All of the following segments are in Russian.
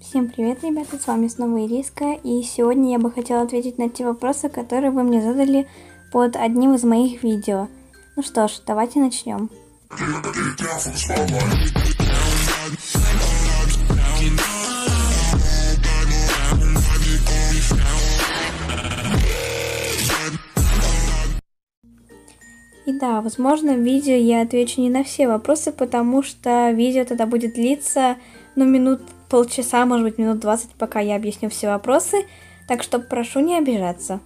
Всем привет, ребята, с вами снова Ириска, и сегодня я бы хотела ответить на те вопросы, которые вы мне задали под одним из моих видео. Ну что ж, давайте начнем. И да, возможно, в видео я отвечу не на все вопросы, потому что видео тогда будет длиться, ну, минут полчаса, может быть, минут 20, пока я объясню все вопросы, так что прошу не обижаться.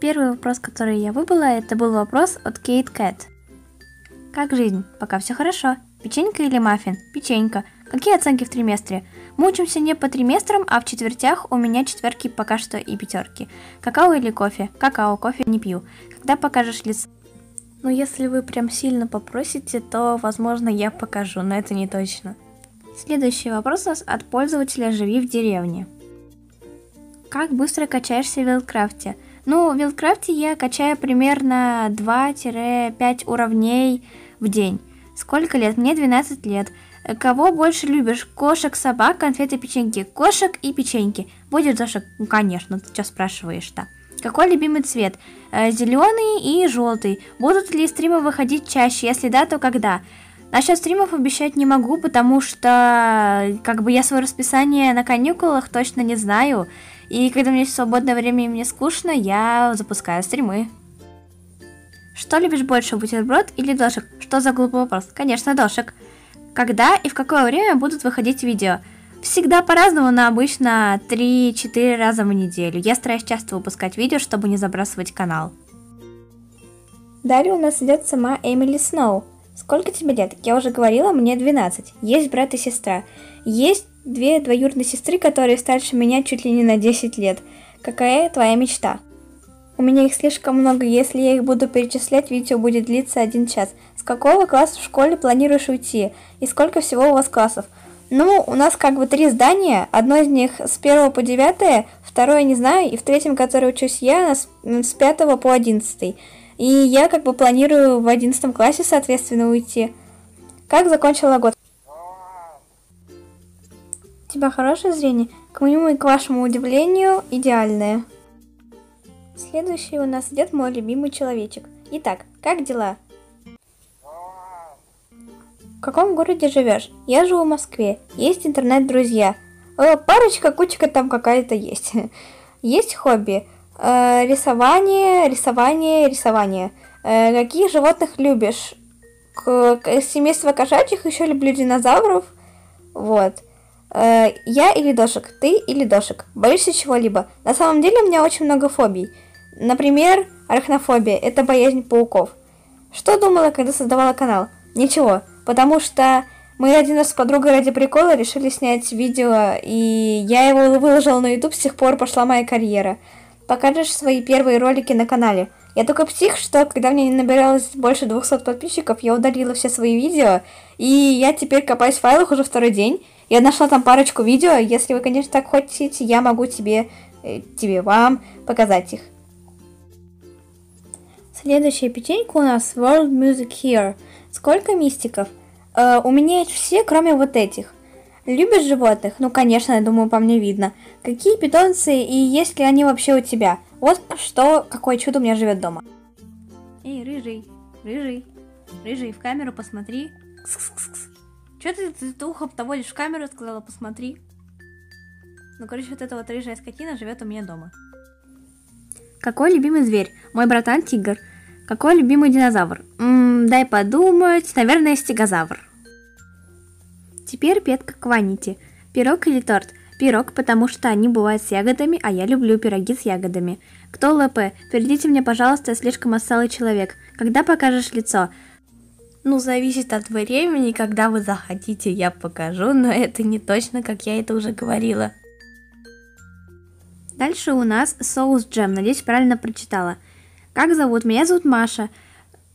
Первый вопрос, который я выбрала, это был вопрос от Кейт Кэт. Как жизнь? Пока все хорошо. Печенька или маффин? Печенька. Какие оценки в триместре? Мы учимся не по триместрам, а в четвертях у меня четверки пока что и пятерки. Какао или кофе? Какао, кофе не пью. Когда покажешь лицо? Ну, если вы прям сильно попросите, то, возможно, я покажу, но это не точно. Следующий вопрос у нас от пользователя «Живи в деревне». Как быстро качаешься в Вилдкрафте? Ну, в Вилдкрафте я качаю примерно 2-5 уровней в день. Сколько лет? Мне 12 лет. Кого больше любишь? Кошек, собак, конфеты, печеньки? Кошек и печеньки. Будет кошек? Ну, конечно, ты что спрашиваешь-то? Какой любимый цвет? Э, Зеленый и желтый. Будут ли стримы выходить чаще? Если да, то когда? Насчет стримов обещать не могу, потому что как бы я свое расписание на каникулах точно не знаю. И когда у меня есть свободное время и мне скучно, я запускаю стримы. Что любишь больше, бутерброд или дошик? Что за глупый вопрос? Конечно, дошик. Когда и в какое время будут выходить видео? Всегда по-разному, но обычно 3-4 раза в неделю. Я стараюсь часто выпускать видео, чтобы не забрасывать канал. Далее у нас идет сама Эмили Сноу. Сколько тебе лет? Я уже говорила, мне 12. Есть брат и сестра. Есть две двоюродные сестры, которые старше меня чуть ли не на 10 лет. Какая твоя мечта? У меня их слишком много, если я их буду перечислять, видео будет длиться один час. С какого класса в школе планируешь уйти? И сколько всего у вас классов? Ну, у нас как бы три здания. Одно из них с 1 по 9, второе не знаю, и в третьем, который учусь я, с 5 по 11. И я как бы планирую в одиннадцатом классе, соответственно, уйти. Как закончила год? У тебя хорошее зрение? К моему и к вашему удивлению, идеальное. Следующий у нас идет мой любимый человечек. Итак, как дела? В каком городе живешь? Я живу в Москве. Есть интернет-друзья. Э, Парочка, кучка там какая-то есть. Есть хобби? Э, рисование, рисование, рисование. Э, каких животных любишь? К, к, семейство кошачьих еще люблю динозавров. Вот. Э, я или дошек, ты или дошек. Боишься чего-либо? На самом деле у меня очень много фобий. Например, арахнофобия – это боязнь пауков. Что думала, когда создавала канал? Ничего, потому что мы один раз с подругой ради прикола решили снять видео, и я его выложила на YouTube, с тех пор пошла моя карьера покажешь свои первые ролики на канале. Я только псих, что когда мне набиралось больше 200 подписчиков, я удалила все свои видео, и я теперь копаюсь в файлах уже второй день. Я нашла там парочку видео, если вы, конечно, так хотите, я могу тебе, э, тебе, вам показать их. Следующая печенька у нас World Music Here. Сколько мистиков? Э, у меня есть все, кроме вот этих. Любишь животных? Ну, конечно, я думаю, по мне видно. Какие питомцы и есть ли они вообще у тебя? Вот что, какое чудо у меня живет дома. Эй, рыжий, рыжий, рыжий, в камеру посмотри. кс Че ты, ты, ты ухо поводишь в камеру, сказала, посмотри. Ну, короче, вот эта вот рыжая скотина живет у меня дома. Какой любимый зверь? Мой братан тигр. Какой любимый динозавр? М-м, дай подумать. Наверное, стегозавр. Теперь петка кванити. Пирог или торт? Пирог, потому что они бывают с ягодами, а я люблю пироги с ягодами. Кто ЛП? Перейдите мне, пожалуйста, я слишком осалый человек. Когда покажешь лицо? Ну, зависит от времени, когда вы захотите, я покажу, но это не точно, как я это уже говорила. Дальше у нас соус джем, надеюсь, правильно прочитала. Как зовут? Меня зовут Маша.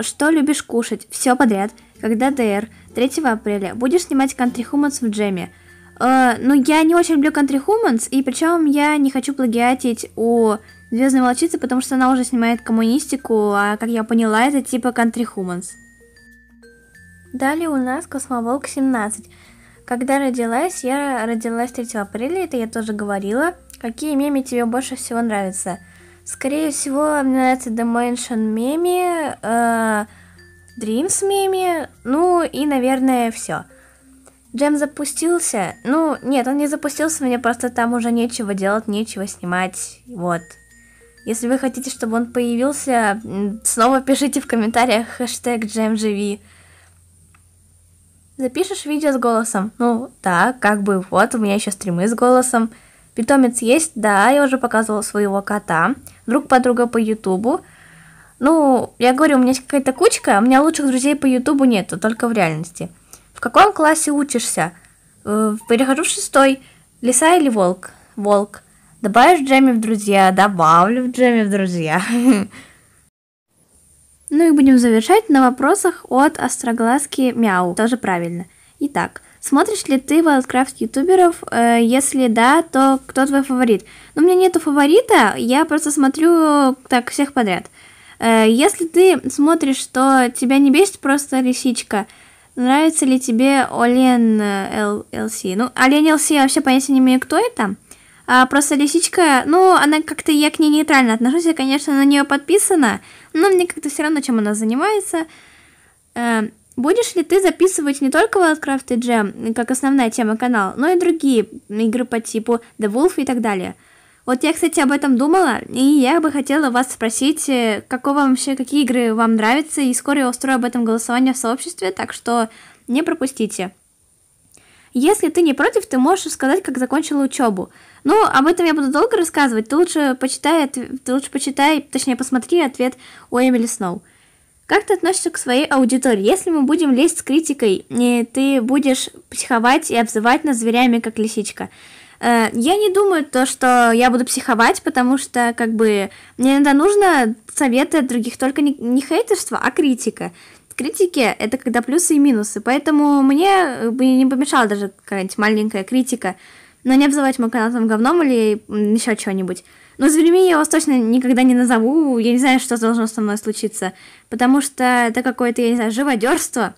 Что любишь кушать? Все подряд. Когда ДР? 3 апреля. Будешь снимать Country Humans в джеме? Э, ну, я не очень люблю Country Humans, и причем я не хочу плагиатить у Звездной волчицы, потому что она уже снимает коммунистику, а как я поняла, это типа Country Humans. Далее у нас Космоволк 17. Когда родилась, я родилась 3 апреля, это я тоже говорила. Какие мемы тебе больше всего нравятся? Скорее всего, мне нравится Dimension меми, э, с Мими, ну и, наверное, все. Джем запустился, ну нет, он не запустился, мне просто там уже нечего делать, нечего снимать, вот. Если вы хотите, чтобы он появился, снова пишите в комментариях хэштег JamGV. Запишешь видео с голосом? Ну, да, как бы вот, у меня еще стримы с голосом. Питомец есть? Да, я уже показывала своего кота. Друг подруга по ютубу. Ну, я говорю, у меня есть какая-то кучка, а у меня лучших друзей по Ютубу нету, только в реальности. В каком классе учишься? Э, перехожу в шестой. Лиса или волк? Волк. Добавишь Джемми в друзья? Добавлю в Джемми в друзья. Ну и будем завершать на вопросах от Остроглазки Мяу. Тоже правильно. Итак, смотришь ли ты Wildcraft ютуберов? Э, если да, то кто твой фаворит? Ну, у меня нету фаворита, я просто смотрю так всех подряд. Э, если ты смотришь, что тебя не бесит просто лисичка, нравится ли тебе Олен э, ЛС? Ну, Олен ЛС я вообще понятия не имею, кто это. А просто лисичка, ну, она как-то, я к ней нейтрально отношусь, я, конечно, на нее подписана, но мне как-то все равно, чем она занимается. Э, будешь ли ты записывать не только Wildcraft и Jam, как основная тема канала, но и другие игры по типу The Wolf и так далее – вот я, кстати, об этом думала, и я бы хотела вас спросить, э, какого вообще, какие игры вам нравятся, и скоро я устрою об этом голосование в сообществе, так что не пропустите. Если ты не против, ты можешь сказать, как закончила учебу. Ну, об этом я буду долго рассказывать. Ты лучше почитай, ты лучше почитай, точнее, посмотри ответ у Эмили Сноу. Как ты относишься к своей аудитории? Если мы будем лезть с критикой, э, ты будешь психовать и обзывать нас зверями, как лисичка. Э, я не думаю то, что я буду психовать, потому что, как бы, мне иногда нужно советы от других, только не, не хейтерство, а критика. Критики — это когда плюсы и минусы, поэтому мне э, бы не помешала даже какая-нибудь маленькая критика, но не обзывать мой канал там говном или еще чего-нибудь. Но зверьми я вас точно никогда не назову, я не знаю, что должно со мной случиться, потому что это какое-то, я не знаю, живодерство.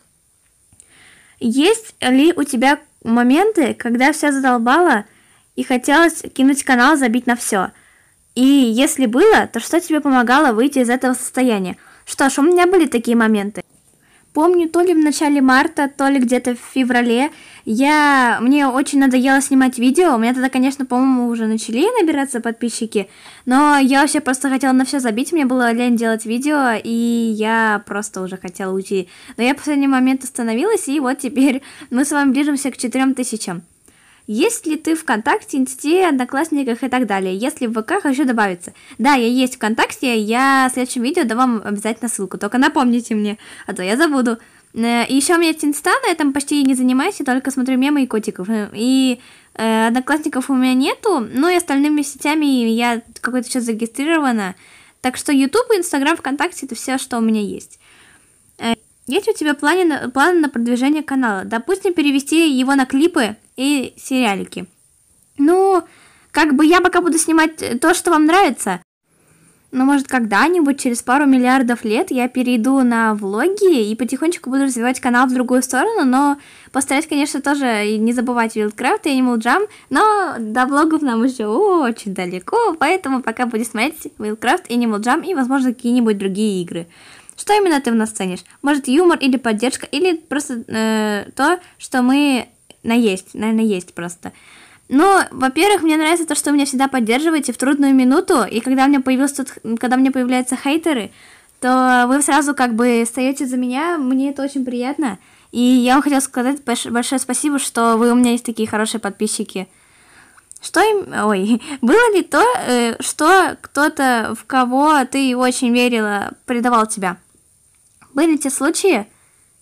Есть ли у тебя моменты, когда все задолбало, и хотелось кинуть канал, забить на все. И если было, то что тебе помогало выйти из этого состояния? Что ж, у меня были такие моменты. Помню, то ли в начале марта, то ли где-то в феврале, я... мне очень надоело снимать видео, у меня тогда, конечно, по-моему, уже начали набираться подписчики, но я вообще просто хотела на все забить, мне было лень делать видео, и я просто уже хотела уйти. Но я в последний момент остановилась, и вот теперь мы с вами ближимся к 4000. Есть ли ты ВКонтакте, Инсте, Одноклассниках и так далее? Если в ВК, хочу добавиться. Да, я есть ВКонтакте, я в следующем видео дам вам обязательно ссылку, только напомните мне, а то я забуду. Э, и еще у меня есть инста, но я там почти не занимаюсь, я только смотрю мемы и котиков. Э, и э, одноклассников у меня нету, но ну и остальными сетями я какой-то сейчас зарегистрирована. Так что Ютуб, Инстаграм, ВКонтакте это все, что у меня есть. Э, есть у тебя планы на, планы на продвижение канала? Допустим, перевести его на клипы, и сериалики. Ну, как бы я пока буду снимать э, то, что вам нравится. Но может когда-нибудь, через пару миллиардов лет, я перейду на влоги и потихонечку буду развивать канал в другую сторону, но постараюсь, конечно, тоже не забывать Вилдкрафт и Animal Jam, но до влогов нам еще очень далеко, поэтому пока буду смотреть Вилдкрафт, Animal Jam и, возможно, какие-нибудь другие игры. Что именно ты в нас ценишь? Может, юмор или поддержка, или просто э, то, что мы на есть, наверное, есть просто. Но, ну, во-первых, мне нравится то, что вы меня всегда поддерживаете в трудную минуту, и когда у меня появился тут, когда у меня появляются хейтеры, то вы сразу как бы встаете за меня, мне это очень приятно. И я вам хотела сказать большое спасибо, что вы у меня есть такие хорошие подписчики. Что им... Ой, было ли то, э, что кто-то, в кого ты очень верила, предавал тебя? Были те случаи?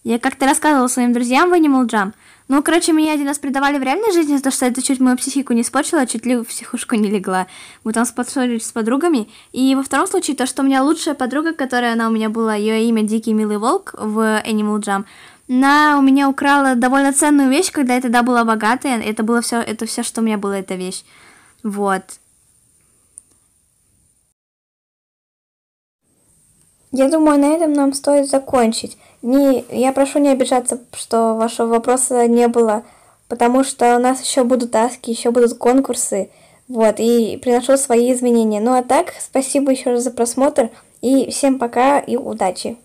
Я как-то рассказывала своим друзьям в Animal Jam, ну, короче, меня один раз предавали в реальной жизни, за то, что это чуть мою психику не испортило, а чуть ли в психушку не легла. Мы там споссорились с подругами. И во втором случае, то, что у меня лучшая подруга, которая она у меня была, ее имя Дикий Милый Волк в Animal Jam, она у меня украла довольно ценную вещь, когда я тогда была богатая. Это было все, это все, что у меня было, эта вещь. Вот. Я думаю, на этом нам стоит закончить. Не, я прошу не обижаться, что вашего вопроса не было, потому что у нас еще будут таски, еще будут конкурсы, вот, и приношу свои извинения. Ну а так, спасибо еще раз за просмотр, и всем пока и удачи!